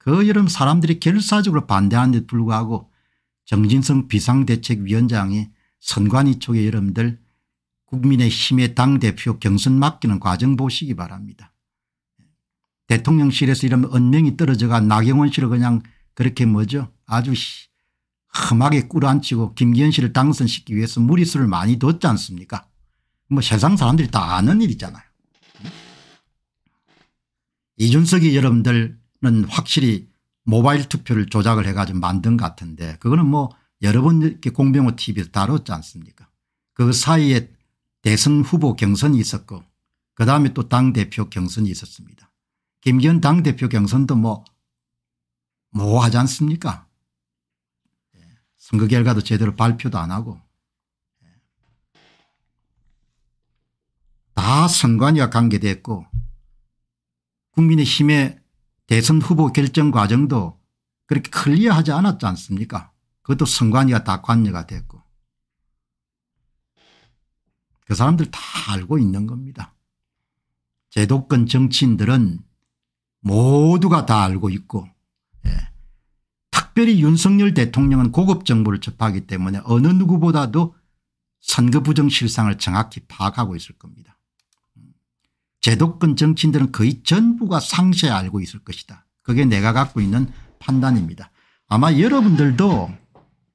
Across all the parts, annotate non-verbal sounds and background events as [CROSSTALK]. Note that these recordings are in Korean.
그 여름 사람들이 결사적으로 반대하는 데 불구하고 정진성 비상대책위원장이 선관위 쪽의 여러분들 국민의힘의 당대표 경선 맡기는 과정 보시기 바랍니다. 대통령실에서 이런 언명이 떨어져가 나경원 씨를 그냥 그렇게 뭐죠 아주 험하게 꿇어앉히고 김기현 씨를 당선시키기 위해서 무리수를 많이 뒀지 않습니까 뭐 세상 사람들이 다 아는 일이잖아요. 이준석이 여러분들 는 확실히 모바일 투표를 조작을 해가지고 만든 것 같은데 그거는 뭐 여러 번 이렇게 공병호 TV에서 다뤘지 않습니까 그 사이에 대선 후보 경선이 있었고 그다음에 또 당대표 경선이 있었습니다. 김기현 당대표 경선도 뭐 모호하지 않습니까 예, 선거 결과도 제대로 발표도 안 하고 예. 다 선관위와 관계됐고 국민의힘에 대선 후보 결정 과정도 그렇게 클리어하지 않았지 않습니까 그것도 선관위가 다 관여가 됐고 그 사람들 다 알고 있는 겁니다. 제도권 정치인들은 모두가 다 알고 있고 예. 특별히 윤석열 대통령은 고급 정보를 접하기 때문에 어느 누구보다도 선거 부정 실상을 정확히 파악하고 있을 겁니다. 제도권 정치인들은 거의 전부가 상세 히 알고 있을 것이다. 그게 내가 갖고 있는 판단입니다. 아마 여러분들도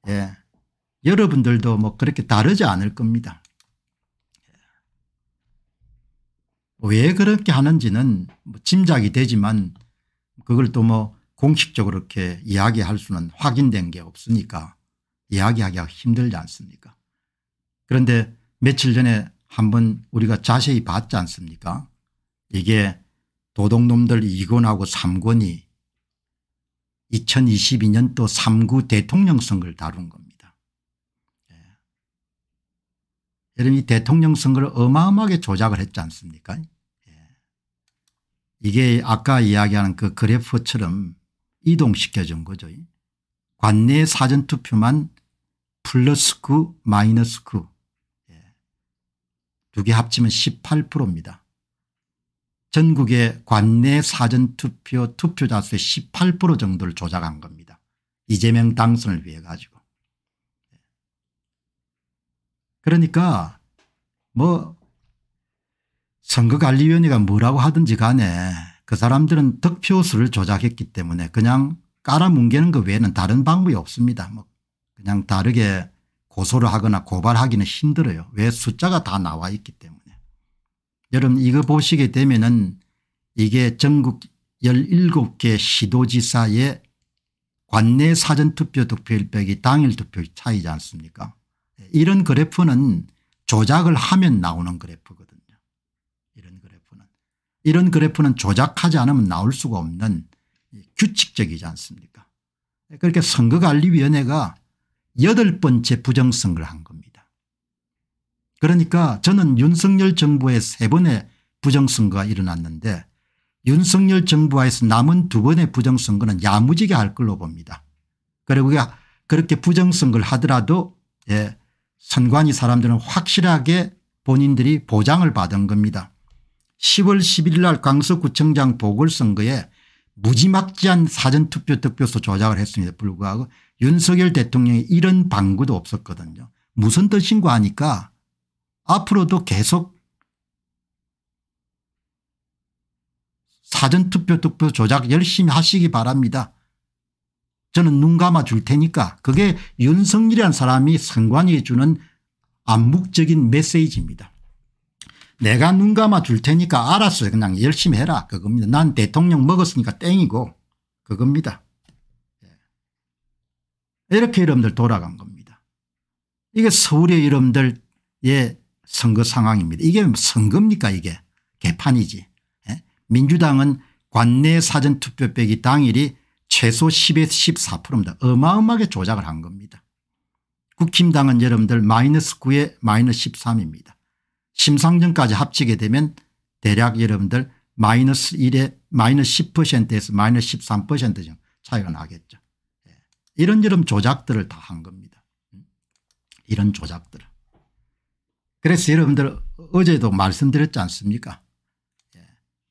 예, 여러분들도 뭐 그렇게 다르지 않을 겁니다. 왜 그렇게 하는지는 뭐 짐작이 되지만 그걸 또 뭐 공식적으로 이렇게 이야기할 수는 확인된 게 없으니까 이야기하기가 힘들지 않습니까 그런데 며칠 전에 한번 우리가 자세히 봤지 않습니까 이게 도둑놈들 2권하고 3권이 2022년도 3구 대통령 선거를 다룬 겁니다. 예. 여러분 이 대통령 선거를 어마어마하게 조작을 했지 않습니까 예. 이게 아까 이야기하는 그 그래프처럼 이동시켜준 거죠. 관내 사전투표만 플러스 9 마이너스 9 두개 예. 합치면 18%입니다. 전국의 관내 사전투표 투표자 수의 18% 정도를 조작한 겁니다. 이재명 당선을 위해 가지고. 그러니까 뭐 선거관리위원회가 뭐라고 하든지 간에 그 사람들은 득표수를 조작했기 때문에 그냥 깔아뭉개는 것 외에는 다른 방법이 없습니다. 뭐 그냥 다르게 고소를 하거나 고발하기는 힘들어요. 왜 숫자가 다 나와 있기 때문에. 여러분 이거 보시게 되면은 이게 전국 17개 시도지사의 관내 사전투표 득표율 빼기 당일 투표 율 차이지 않습니까 이런 그래프는 조작을 하면 나오는 그래프거든요. 이런 그래프는. 이런 그래프는 조작하지 않으면 나올 수가 없는 규칙적이지 않습니까 그렇게 선거관리위원회가 여덟 번째 부정선거를 한 겁니다. 그러니까 저는 윤석열 정부의 세 번의 부정선거가 일어났는데 윤석열 정부와에서 남은 두 번의 부정선거는 야무지게 할 걸로 봅니다. 그리고 그렇게 부정선거를 하더라도 예, 선관위 사람들은 확실하게 본인들이 보장을 받은 겁니다. 10월 11일 날 강서구청장 보궐선거에 무지막지한 사전투표 득표수 조작을 했습니다 불구하고 윤석열 대통령이 이런 방구도 없었거든요. 무슨뜻인고 하니까 앞으로도 계속 사전투표 투표 조작 열심히 하시기 바랍니다. 저는 눈 감아 줄 테니까 그게 윤석열이라는 사람이 선관위에 주는 암묵적인 메시지입니다. 내가 눈 감아 줄 테니까 알았어 그냥 열심히 해라 그겁니다. 난 대통령 먹었으니까 땡이고 그겁니다. 예. 이렇게 여러분들 돌아간 겁니다. 이게 서울의 여러분들 예, 선거 상황입니다. 이게 선거입니까 이게 개판이지. 예? 민주당은 관내 사전투표 빼기 당일이 최소 10에서 14%입니다. 어마어마하게 조작을 한 겁니다. 국힘당은 여러분들 마이너스 9에 마이너스 13입니다. 심상정까지 합치게 되면 대략 여러분들 마이너스 1에 마이너스 10%에서 마이너스 13% 정도 차이가 나겠죠. 예. 이런저런 조작들을 다 한 겁니다. 음? 이런 조작들을. 그래서 여러분들 어제도 말씀드렸지 않습니까 예.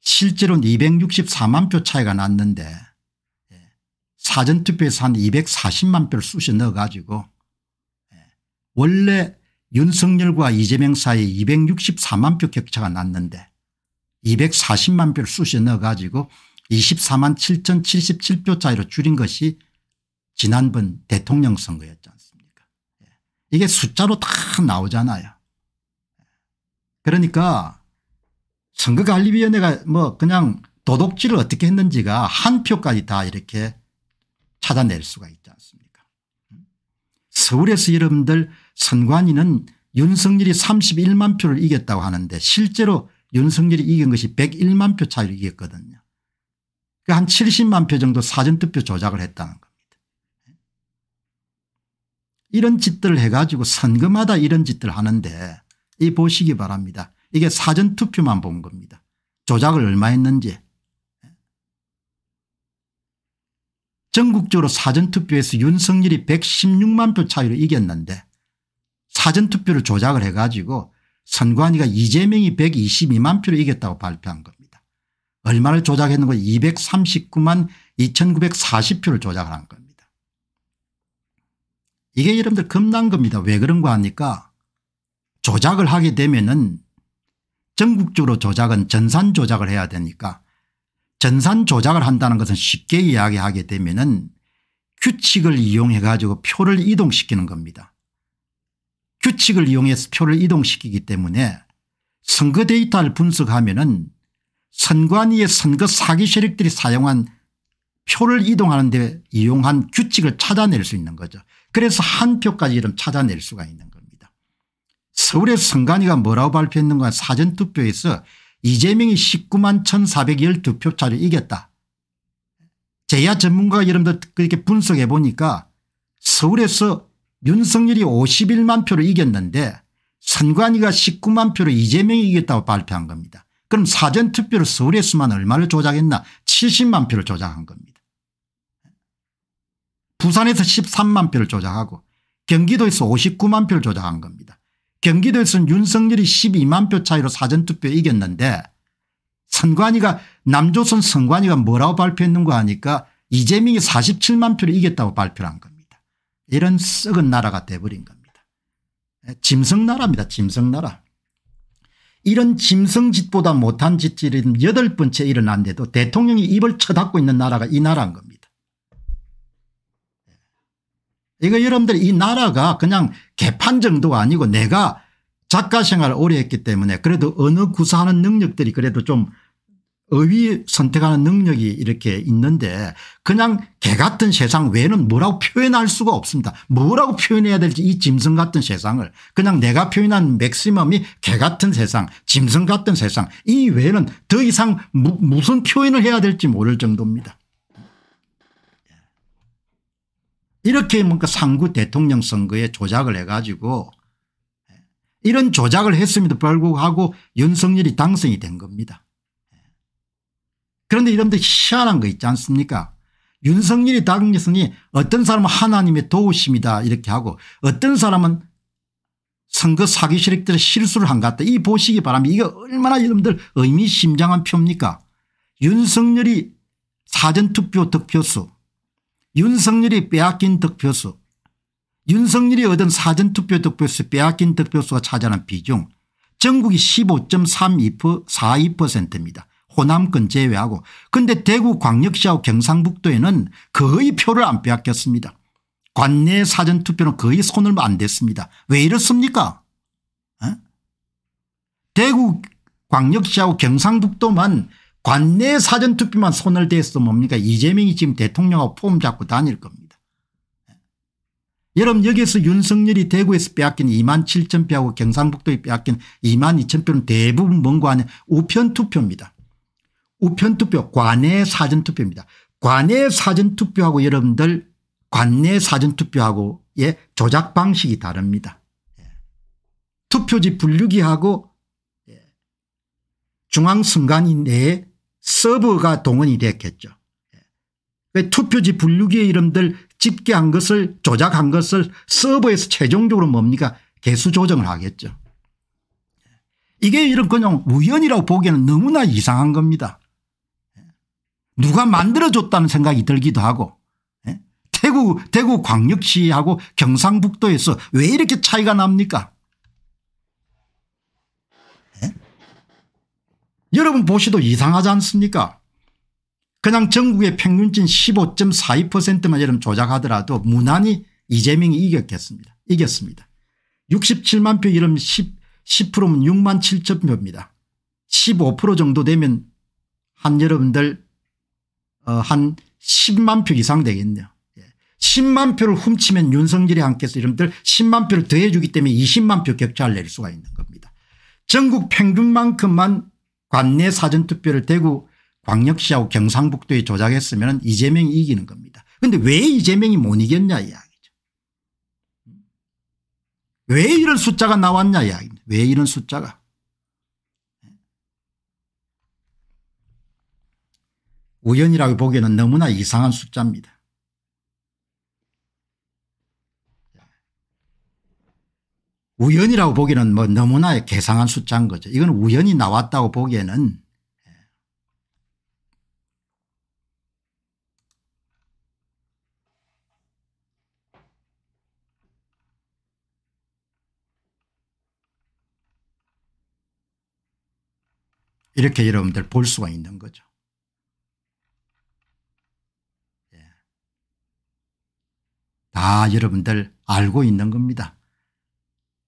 실제로는 264만 표 차이가 났는데 예. 사전투표에서 한 240만 표를 쑤셔 넣어가지고 예. 원래 윤석열과 이재명 사이 264만 표 격차가 났는데 240만 표를 쑤셔 넣어가지고 24만 7,077표 차이로 줄인 것이 지난번 대통령 선거였지 않습니까 이게 숫자로 다 나오잖아요. 그러니까 선거관리위원회가 뭐 그냥 도덕질을 어떻게 했는지가 한 표까지 다 이렇게 찾아낼 수가 있지 않습니까 서울에서 여러분들 선관위는 윤석열이 31만 표를 이겼다고 하는데 실제로 윤석열이 이긴 것이 101만 표 차이로 이겼거든요. 그 한 70만 표 정도 사전투표 조작을 했다는 겁니다. 이런 짓들을 해가지고 선거마다 이런 짓들 을 하는데 이 보시기 바랍니다. 이게 사전투표만 본 겁니다. 조작을 얼마 했는지. 전국적으로 사전투표에서 윤석열이 116만 표 차이로 이겼는데 사전투표를 조작을 해가지고 선관위가 이재명이 122만 표를 이겼다고 발표한 겁니다. 얼마를 조작했는가 239만 2940표를 조작을 한 겁니다. 이게 여러분들 겁난 겁니다. 왜 그런가 하니까 조작을 하게 되면은 전국적으로 조작은 전산 조작을 해야 되니까 전산 조작을 한다는 것은 쉽게 이야기하게 되면은 규칙을 이용해 가지고 표를 이동시키는 겁니다. 규칙을 이용해서 표를 이동시키기 때문에 선거 데이터를 분석하면은 선관위의 선거 사기 세력들이 사용한 표를 이동하는 데 이용한 규칙을 찾아낼 수 있는 거죠. 그래서 한 표까지 이름 찾아낼 수가 있는 거죠 서울의 선관위가 뭐라고 발표했는가 사전투표에서 이재명이 19만 1412표차를 이겼다. 제야 전문가 여러분들 그렇게 분석해 보니까 서울에서 윤석열이 51만 표를 이겼는데 선관위가 19만 표로 이재명이 이겼다고 발표한 겁니다. 그럼 사전투표를 서울에서만 얼마를 조작했나 70만 표를 조작한 겁니다. 부산에서 13만 표를 조작하고 경기도에서 59만 표를 조작한 겁니다. 경기도에서는 윤석열이 12만 표 차이로 사전투표에 이겼는데 선관위가 남조선 선관위가 뭐라고 발표했는 가 하니까 이재명이 47만 표를 이겼다고 발표를 한 겁니다. 이런 썩은 나라가 돼버린 겁니다. 예, 짐승나라입니다. 짐승나라. 이런 짐승짓보다 못한 짓질이 여덟 번째 일어난데도 대통령이 입을 쳐닫고 있는 나라가 이 나라인 겁니다. 이거 여러분들 이 나라가 그냥 개판 정도가 아니고 내가 작가 생활을 오래 했기 때문에 그래도 어느 구사하는 능력들이 그래도 좀 의위 선택하는 능력이 이렇게 있는데 그냥 개 같은 세상 외에는 뭐라고 표현할 수가 없습니다. 뭐라고 표현해야 될지 이 짐승 같은 세상을 그냥 내가 표현한 맥시멈이 개 같은 세상 짐승 같은 세상 이 외에는 더 이상 무, 무슨 표현을 해야 될지 모를 정도입니다. 이렇게 뭔가 상구 대통령 선거에 조작을 해가지고 예, 이런 조작을 했음에도 불구하고 윤석열이 당선이 된 겁니다. 예. 그런데 이런데 희한한 거 있지 않습니까 윤석열이 당선이 어떤 사람은 하나님의 도우심이다 이렇게 하고 어떤 사람은 선거 사기 세력들의 실수를 한 것 같다. 이 보시기 바랍니다. 이거 얼마나 여러분들 의미심장한 표입니까 윤석열이 사전투표 득표수 윤석열이 빼앗긴 득표수 윤석열이 얻은 사전투표 득표수 빼앗긴 득표수가 차지하는 비중 전국이 15.42%입니다. 호남권 제외하고 근데 대구 광역시하고 경상북도에는 거의 표를 안 빼앗겼습니다. 관내 사전투표는 거의 손을 안 댔습니다. 왜 이렇습니까 에? 어? 대구 광역시하고 경상북도만 관내 사전투표만 손을 대서 뭡니까 이재명이 지금 대통령하고 폼 잡고 다닐 겁니다. 예. 여러분 여기에서 윤석열이 대구에서 빼앗긴 2만 7천 표하고 경상북도에 빼앗긴 2만 2천 표는 대부분 뭔가 하냐 우편투표입니다. 우편투표 관내 사전투표입니다. 관내 사전투표하고 여러분들 관내 사전투표하고의 조작 방식이 다릅니다. 예. 투표지 분류기하고 예. 중앙순간위 내에 서버가 동원이 됐겠죠. 예. 그 투표지 분류기의 이름들 집계한 것을 조작한 것을 서버에서 최종적으로 뭡니까 개수 조정을 하겠죠. 예. 이게 이런 그냥 우연이라고 보기에는 너무나 이상한 겁니다. 예. 누가 만들어줬다는 생각이 들기도 하고 대구 대구 광역시하고 경상북도에서 왜 이렇게 차이가 납니까 여러분 보시도 이상하지 않습니까 그냥 전국의 평균진 15.42%만 여러분 조작하더라도 무난히 이재명이 이겼겠습니다. 이겼습니다. 67만 표이름 10, 10%면 6만 7천 표입니다. 15% 정도 되면 한 여러분들 어, 한 10만 표 이상 되겠네요. 10만 예. 표를 훔치면 윤석열이 함께해서 여러분들 10만 표를 더해주기 때문에 20만 표 격차를 낼 수가 있는 겁니다. 전국 평균만큼만 관내 사전투표를 대구 광역시하고 경상북도에 조작했으면 이재명이 이기는 겁니다. 그런데 왜 이재명이 못 이겼냐 이야기죠. 왜 이런 숫자가 나왔냐 이야기입니다. 왜 이런 숫자가. 우연이라고 보기에는 너무나 이상한 숫자입니다. 우연이라고 보기에는 뭐 너무나 개상한 숫자인 거죠. 이건 우연히 나왔다고 보기에는 예. 이렇게 여러분들 볼 수가 있는 거죠. 예. 다 여러분들 알고 있는 겁니다.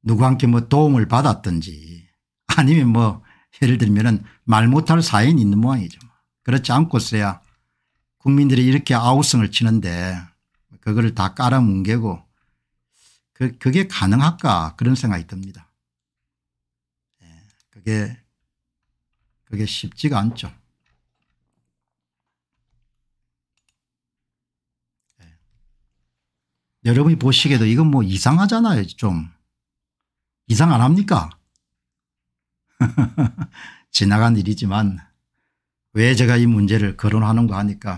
누구한테뭐 도움을 받았든지 아니면 뭐 예를 들면은 말 못할 사연이 있는 모양이죠. 그렇지 않고서야 국민들이 이렇게 아우성을 치는데 그거를 다 깔아뭉개고 그, 그게 가능할까 그런 생각이 듭니다. 예, 그게 그게 쉽지가 않죠. 예. 여러분이 보시기에도 이건 뭐 이상하잖아요 좀. 이상 안 합니까? [LAUGHS] 지나간 일이지만 왜 제가 이 문제를 거론하는가 하니까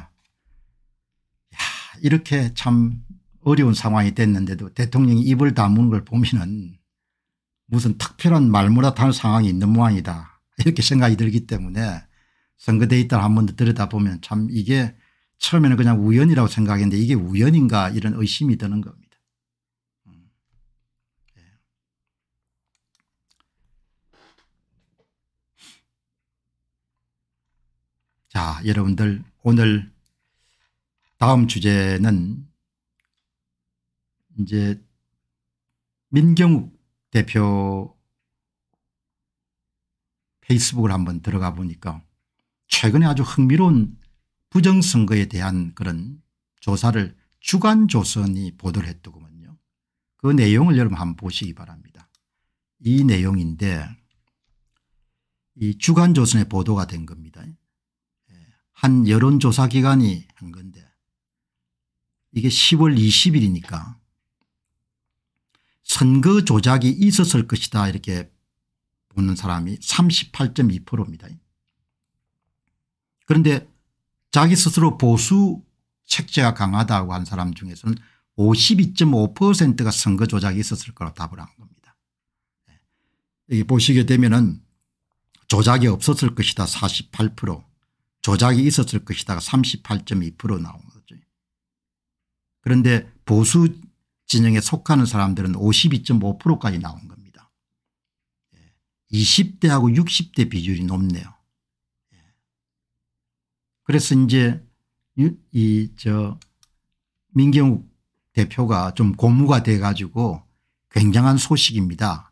야, 이렇게 참 어려운 상황이 됐는데도 대통령이 입을 다무는 걸 보면은 무슨 특별한 말무라탄 상황이 있는 모양이다 이렇게 생각이 들기 때문에 선거 데이터를 한번 더 들여다보면 참 이게 처음에는 그냥 우연이라고 생각했는데 이게 우연인가 이런 의심이 드는 것 자, 여러분들 오늘 다음 주제는 이제 민경욱 대표 페이스북을 한번 들어가 보니까 최근에 아주 흥미로운 부정선거에 대한 그런 조사를 주간조선이 보도를 했더구먼요. 그 내용을 여러분 한번 보시기 바랍니다. 이 내용인데 이주간조선의 보도가 된 겁니다. 한 여론조사기관이 한 건데 이게 10월 20일이니까 선거 조작이 있었을 것이다 이렇게 보는 사람이 38.2%입니다. 그런데 자기 스스로 보수 책제가 강하다고 한 사람 중에서는 52.5%가 선거 조작이 있었을 거라고 답을 한 겁니다. 예. 여기 보시게 되면 은 조작이 없었을 것이다 48% 조작이 있었을 것이다가 38.2% 나온 거죠. 그런데 보수 진영에 속하는 사람들은 52.5%까지 나온 겁니다. 20대하고 예. 60대 비율이 높네요. 예. 그래서 이제 이 저 민경욱 대표가 좀 고무가 돼 가지고 굉장한 소식입니다.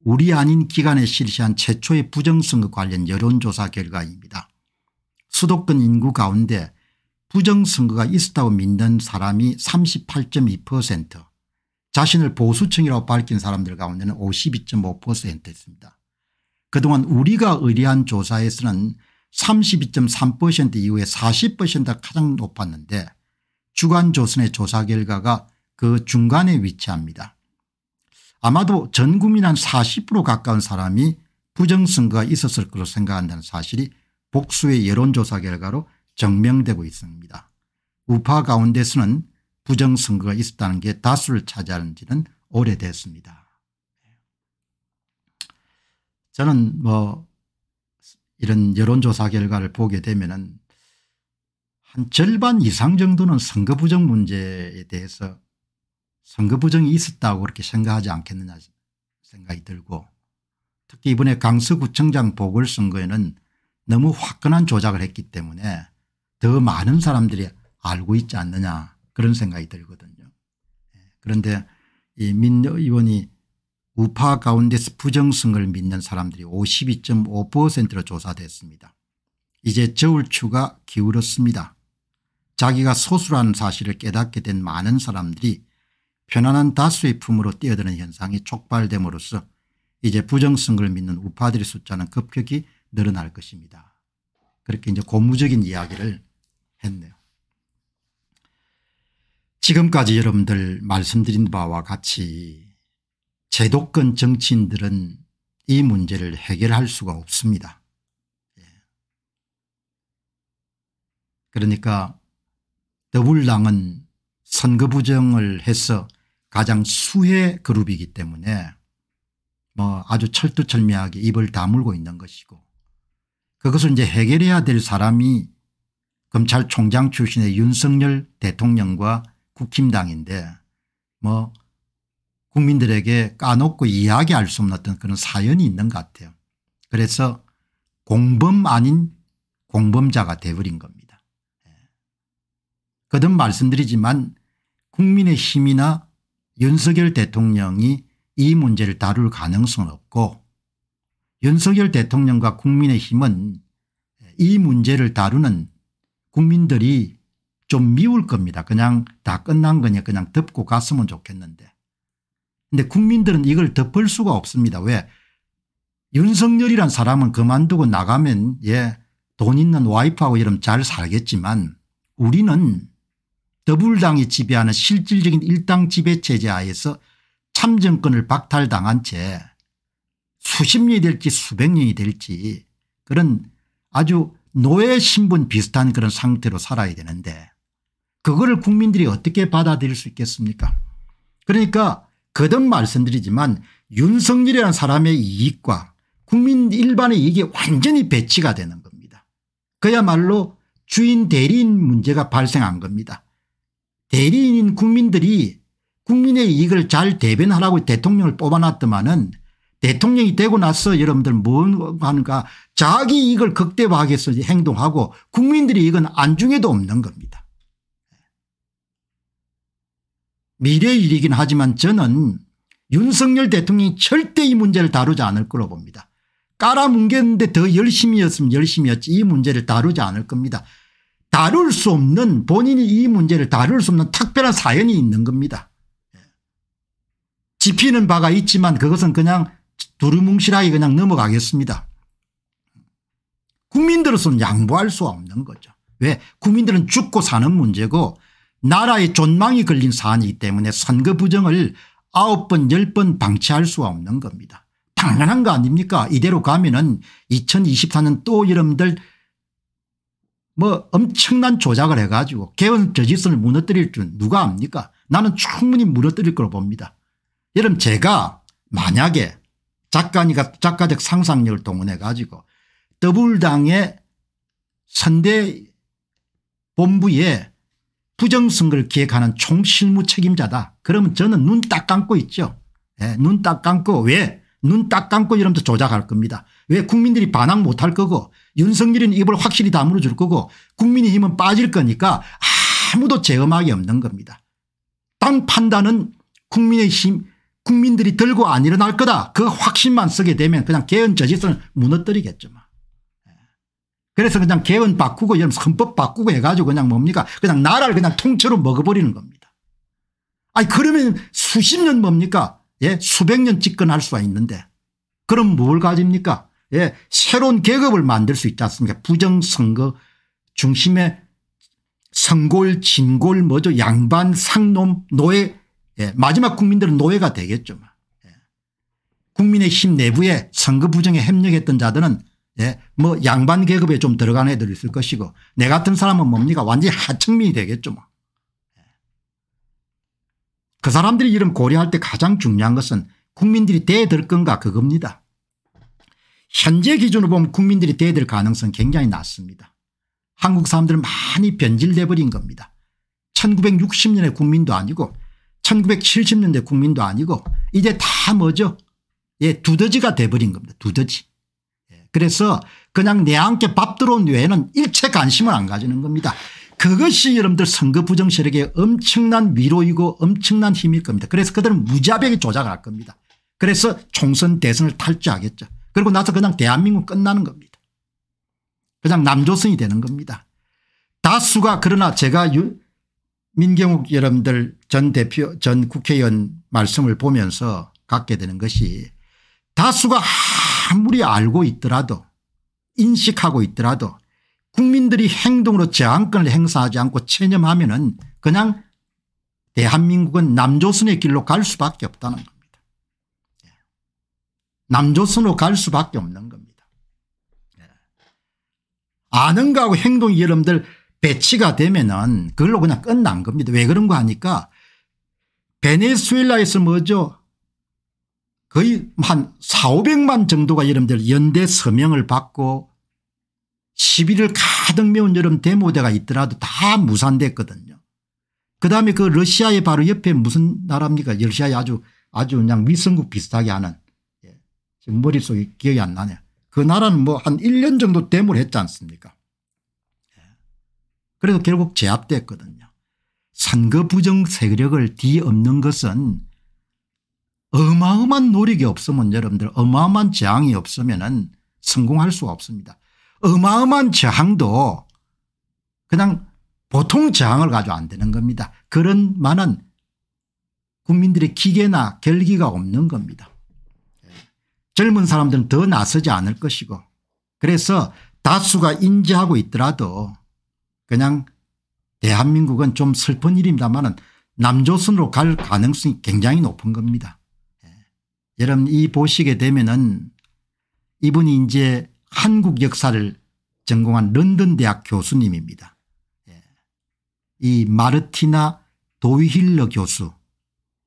우리 아닌 기관에 실시한 최초의 부정선거 관련 여론조사 결과입니다. 수도권 인구 가운데 부정선거가 있었다고 믿는 사람이 38.2% 자신을 보수층이라고 밝힌 사람들 가운데는 52.5%였습니다. 그동안 우리가 의뢰한 조사에서는 32.3% 이후에 40%가 가장 높았는데 주간조선의 조사 결과가 그 중간에 위치합니다. 아마도 전 국민 한 40% 가까운 사람이 부정선거가 있었을 것으로 생각한다는 사실이 복수의 여론조사 결과로 증명되고 있습니다. 우파 가운데서는 부정선거가 있었다는 게 다수를 차지한 지는 오래됐습니다. 저는 뭐 이런 여론조사 결과를 보게 되면 한 절반 이상 정도는 선거 부정 문제에 대해서 선거 부정이 있었다고 그렇게 생각하지 않겠느냐 생각이 들고 특히 이번에 강서구청장 보궐선거에는 너무 화끈한 조작을 했기 때문에 더 많은 사람들이 알고 있지 않느냐 그런 생각이 들거든요. 예, 그런데 이민 의원이 우파 가운데서 부정성을 믿는 사람들이 52.5%로 조사됐습니다. 이제 저울추가 기울었습니다. 자기가 소수라는 사실을 깨닫게 된 많은 사람들이 편안한 다수의 품으로 뛰어드는 현상이 촉발됨으로써 이제 부정성을 믿는 우파들의 숫자는 급격히 늘어날 것입니다. 그렇게 이제 고무적인 이야기를 했네요. 지금까지 여러분들 말씀드린 바와 같이 제도권 정치인들은 이 문제를 해결할 수가 없습니다. 예. 그러니까 더불당은 선거 부정을 해서 가장 수혜 그룹이기 때문에 뭐 아주 철두철미하게 입을 다물고 있는 것이고 그것을 이제 해결해야 될 사람이 검찰총장 출신의 윤석열 대통령과 국힘당인데 뭐 국민들에게 까놓고 이야기할 수 없는 어떤 그런 사연이 있는 것 같아요. 그래서 공범 아닌 공범자가 돼버린 겁니다. 거듭 말씀드리지만 국민의 힘이나 윤석열 대통령이 이 문제를 다룰 가능성은 없고 윤석열 대통령과 국민의힘은 이 문제를 다루는 국민들이 좀 미울 겁니다. 그냥 다 끝난 거냐 그냥 덮고 갔으면 좋겠는데. 근데 국민들은 이걸 덮을 수가 없습니다. 왜 윤석열이란 사람은 그만두고 나가면 예돈 있는 와이프하고 이러면 잘 살겠지만 우리는 더불당이 지배하는 실질적인 일당 지배 체제 하에서 참정권을 박탈당한 채 수십 년이 될지 수백 년이 될지 그런 아주 노예 신분 비슷한 그런 상태로 살아야 되는데 그거를 국민들이 어떻게 받아들일 수 있겠습니까 그러니까 거듭 말씀드리지만 윤석열이라는 사람의 이익과 국민 일반의 이익이 완전히 배치가 되는 겁니다. 그야말로 주인 대리인 문제가 발생한 겁니다. 대리인인 국민들이 국민의 이익을 잘 대변하라고 대통령을 뽑아놨더만은 대통령이 되고 나서 여러분들 뭐 하는가 자기 이익을 극대화하겠어 행동하고 국민들이 이건 안중에도 없는 겁니다. 미래의 일이긴 하지만 저는 윤석열 대통령이 절대 이 문제를 다루지 않을 거로 봅니다. 깔아뭉겼는데더 열심히 였으면 열심히 였지 이 문제를 다루지 않을 겁니다. 다룰 수 없는 본인이 이 문제를 다룰 수 없는 특별한 사연이 있는 겁니다. 예. 지피는 바가 있지만 그것은 그냥 두루뭉실하게 그냥 넘어가겠습니다. 국민들로서는 양보할 수 없는 거죠. 왜 국민들은 죽고 사는 문제고 나라의 존망이 걸린 사안이기 때문에 선거 부정을 9번 10번 방치할 수 없는 겁니다. 당연한 거 아닙니까 이대로 가면 은 2024년 또 여러분들 뭐 엄청난 조작을 해가지고 개헌 저지선을 무너뜨릴 줄 누가 압니까 나는 충분히 무너뜨릴 거로 봅니다. 여러분 제가 만약에 작가니까 작가적 상상력을 동원해 가지고 더불당의 선대 본부에 부정선거를 기획하는 총실무 책임자다. 그러면 저는 눈 딱 감고 있죠. 네, 예, 눈딱 감고 왜? 눈 딱 감고 이러면서 조작할 겁니다. 왜 국민들이 반항 못 할 거고 윤석열이는 입을 확실히 다물어 줄 거고 국민의힘은 빠질 거니까 아무도 제음하기 없는 겁니다. 딴 판단은 국민의힘 국민들이 들고 안 일어날 거다. 그 확신만 쓰게 되면 그냥 개헌 저지선을 무너뜨리겠죠. 예. 그래서 그냥 개헌 바꾸고 이런 헌법 바꾸고 해가지고 그냥 뭡니까 그냥 나라를 그냥 통째로 먹어버리는 겁니다. 아니 그러면 수십 년 뭡니까 예 수백 년 집권할 수가 있는데 그럼 뭘 가집니까 예 새로운 계급을 만들 수 있지 않습니까 부정선거 중심의 선골 진골 뭐죠 양반 상놈 노예 예, 마지막 국민들은 노예가 되겠죠. 뭐. 예. 국민의힘 내부에 선거 부정에 협력했던 자들은 예, 뭐 양반 계급에 좀 들어간 애들 이 있을 것이고 내 같은 사람은 뭡니까 완전히 하층민이 되겠죠. 뭐. 예. 그 사람들이 이름 고려할 때 가장 중요한 것은 국민들이 대들 건가 그겁니다. 현재 기준으로 보면 국민들이 대들 가능성 굉장히 낮습니다. 한국 사람들은 많이 변질돼 버린 겁니다. 1960년의 국민도 아니고 1970년대 국민도 아니고 이제 다 뭐죠 예 두더지가 돼버린 겁니다 두더지 예, 그래서 그냥 내한께 밥 들어온 외에는 일체 관심을 안 가지는 겁니다 그것이 여러분들 선거 부정 세력의 엄청난 위로이고 엄청난 힘일 겁니다 그래서 그들은 무자비하게 조작할 겁니다 그래서 총선 대선을 탈주하겠죠 그리고 나서 그냥 대한민국 끝나는 겁니다 그냥 남조선이 되는 겁니다 다수가 그러나 제가 유, 민경욱 여러분들 전 대표 전 국회의원 말씀을 보면서 갖게 되는 것이 다수가 아무리 알고 있더라도 인식하고 있더라도 국민들이 행동으로 저항권을 행사하지 않고 체념하면 은 그냥 대한민국은 남조선의 길로 갈 수밖에 없다는 겁니다. 예. 남조선으로 갈 수밖에 없는 겁니다. 예. 아는가하고 행동이 여러분들 배치가 되면은 그걸로 그냥 끝난 겁니다. 왜 그런가 하니까 베네수엘라에서 뭐죠 거의 한 4, 500만 정도가 여러분들 연대 서명을 받고 11일 가득 메운 여름 대모대가 있더라도 다 무산됐거든요. 그다음에 그 러시아의 바로 옆에 무슨 나라입니까? 러시아의 아주 아주 그냥 위성국 비슷하게 하는 예. 지금 머릿속에 기억이 안 나네요. 그 나라는 뭐 한 1년 정도 대모를 했지 않습니까? 그래서 결국 제압됐거든요. 선거 부정 세력을 뒤엎는 것은 어마어마한 노력이 없으면 여러분들 어마어마한 저항이 없으면 은 성공할 수가 없습니다. 어마어마한 저항도 그냥 보통 저항을 가져안 되는 겁니다. 그런 많은 국민들의 기계나 결기가 없는 겁니다. 젊은 사람들은 더 나서지 않을 것이고 그래서 다수가 인지하고 있더라도 그냥 대한민국은 좀 슬픈 일입니다만은 남조선으로 갈 가능성이 굉장히 높은 겁니다. 예. 여러분 이 보시게 되면은 이분이 이제 한국 역사를 전공한 런던 대학 교수님입니다. 예. 이 마르티나 도이힐러 교수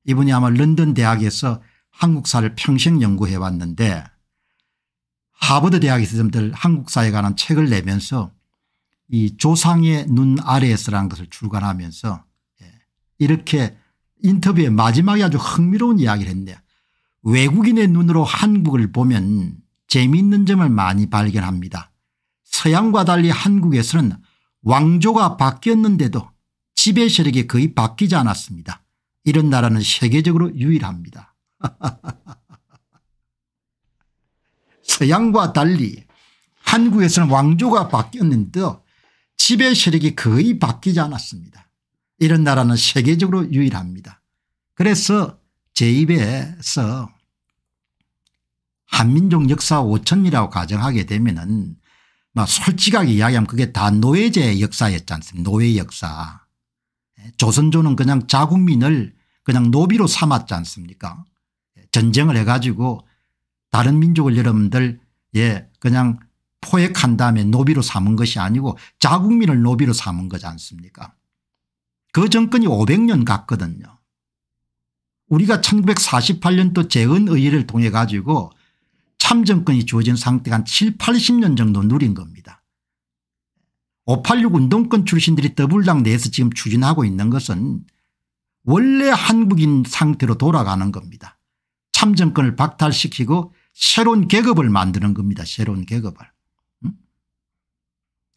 이분이 아마 런던 대학에서 한국사를 평생 연구해 왔는데 하버드 대학에서 좀들 한국사에 관한 책을 내면서 이 조상의 눈 아래에서라는 것을 출간하면서 예, 이렇게 인터뷰의 마지막에 아주 흥미로운 이야기를 했네요. 외국인의 눈으로 한국을 보면 재미있는 점을 많이 발견합니다. 서양과 달리 한국에서는 왕조가 바뀌었는데도 지배 세력이 거의 바뀌지 않았습니다. 이런 나라는 세계적으로 유일합니다. [LAUGHS] 서양과 달리 한국에서는 왕조가 바뀌었는데도 지배 세력이 거의 바뀌지 않았습니다. 이런 나라는 세계적으로 유일합니다. 그래서 제 입에서 한민족 역사 5천이라고 가정하게 되면은 솔직하게 이야기하면 그게 다 노예제 역사였지 않습니까 노예 역사. 조선조는 그냥 자국민을 그냥 노비로 삼았지 않습니까 전쟁을 해가지고 다른 민족을 여러분들 예 그냥 포획한 다음에 노비로 삼은 것이 아니고 자국민을 노비로 삼은 거지 않습니까 그 정권이 500년 갔거든요. 우리가 1948년도 재헌의회를 통해 가지고 참정권이 주어진 상태가 한 7, 80년 정도 누린 겁니다. 586 운동권 출신들이 더블당 내에서 지금 추진하고 있는 것은 원래 한국인 상태로 돌아가는 겁니다. 참정권을 박탈시키고 새로운 계급을 만드는 겁니다. 새로운 계급을.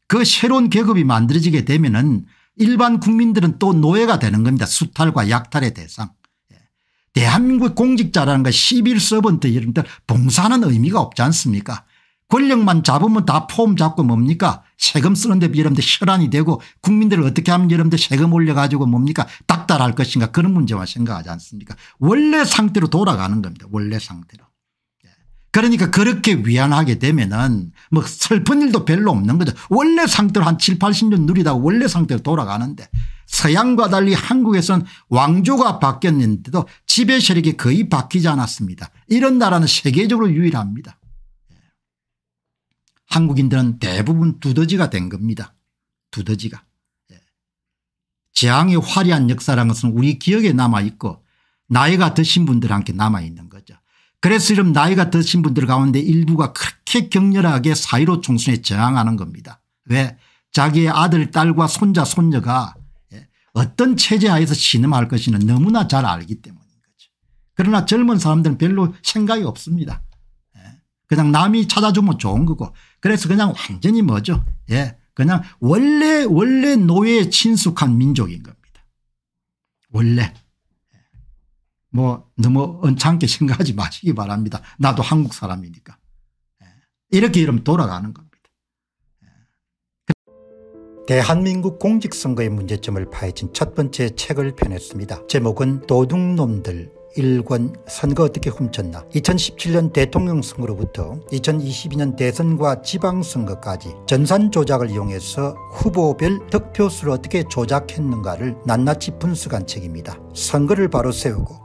그 새로운 계급이 만들어지게 되면 은 일반 국민들은 또 노예가 되는 겁니다. 수탈과 약탈의 대상. 예. 대한민국 공직자라는 거 11서번트 이런들 봉사는 하 의미가 없지 않습니까 권력만 잡으면 다 폼 잡고 뭡니까 세금 쓰는데 여러분들 혈안이 되고 국민들을 어떻게 하면 여러분들 세금 올려가지고 뭡니까 닥달할 것인가 그런 문제만 생각하지 않습니까 원래 상태로 돌아가는 겁니다. 원래 상태로. 그러니까 그렇게 위안하게 되면은 뭐 슬픈 일도 별로 없는 거죠. 원래 상태로 한 7, 80년 누리다가 원래 상태로 돌아가는데 서양과 달리 한국에서는 왕조가 바뀌었는데도 지배 세력이 거의 바뀌지 않았습니다. 이런 나라는 세계적으로 유일합니다. 예. 한국인들은 대부분 두더지가 된 겁니다. 두더지가. 예. 재앙의 화려한 역사라는 것은 우리 기억에 남아있고 나이가 드신 분들한테 남아있는 거죠. 그래서 이런 나이가 드신 분들 가운데 일부가 그렇게 격렬하게 사이로 총선에 저항하는 겁니다. 왜 자기의 아들 딸과 손자 손녀가 예, 어떤 체제 하에서 신음할 것이는 너무나 잘 알기 때문인 거죠. 그러나 젊은 사람들은 별로 생각이 없습니다. 예, 그냥 남이 찾아주면 좋은 거고 그래서 그냥 완전히 뭐죠 예 그냥 원래 원래 노예에 친숙한 민족인 겁니다 원래 뭐 너무 언짢게 생각하지 마시기 바랍니다. 나도 한국 사람이니까. 예. 이렇게 이러면 돌아가는 겁니다. 예. 그 대한민국 공직선거의 문제점을 파헤친 첫 번째 책을 펴냈습니다. 제목은 도둑놈들 일권 선거 어떻게 훔쳤나 2017년 대통령 선거로부터 2022년 대선과 지방선거까지 전산 조작을 이용해서 후보별 득표수를 어떻게 조작했는가를 낱낱이 분석한 책입니다. 선거를 바로 세우고